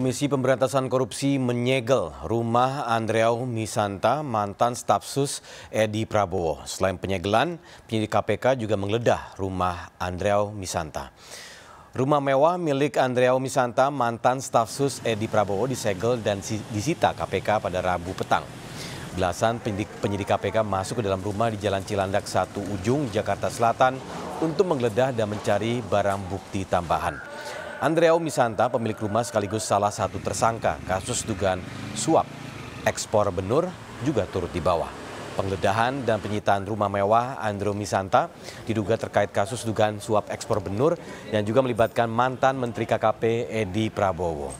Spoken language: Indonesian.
Komisi Pemberantasan Korupsi menyegel rumah Andreau Misanta, mantan staf sus Edi Prabowo. Selain penyegelan, penyidik KPK juga menggeledah rumah Andreau Misanta. Rumah mewah milik Andreau Misanta, mantan staf sus Edi Prabowo disegel dan disita KPK pada Rabu petang. Belasan penyidik, penyidik KPK masuk ke dalam rumah di Jalan Cilandak 1 Ujung, Jakarta Selatan untuk menggeledah dan mencari barang bukti tambahan. Andrea Misanta, pemilik rumah sekaligus salah satu tersangka kasus dugaan suap ekspor benur juga turut dibawa. Penggeledahan dan penyitaan rumah mewah Andrea Misanta diduga terkait kasus dugaan suap ekspor benur yang juga melibatkan mantan Menteri KKP Edi Prabowo.